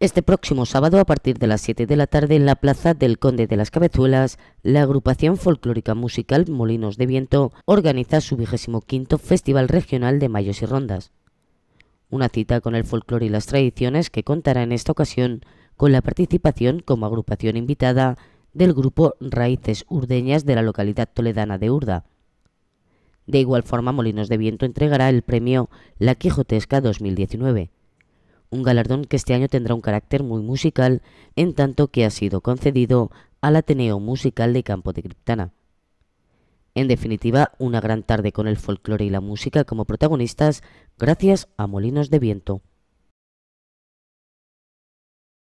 Este próximo sábado, a partir de las 7 de la tarde, en la Plaza del Conde de las Cabezuelas, la agrupación folclórica musical Molinos de Viento organiza su vigésimo quinto Festival Regional de Mayos y Rondas. Una cita con el folclore y las tradiciones que contará en esta ocasión con la participación como agrupación invitada del grupo Raíces Urdeñas de la localidad toledana de Urda. De igual forma, Molinos de Viento entregará el premio La Quijotesca 2019 un galardón que este año tendrá un carácter muy musical, en tanto que ha sido concedido al Ateneo Musical de Campo de Criptana. En definitiva, una gran tarde con el folclore y la música como protagonistas, gracias a Molinos de Viento.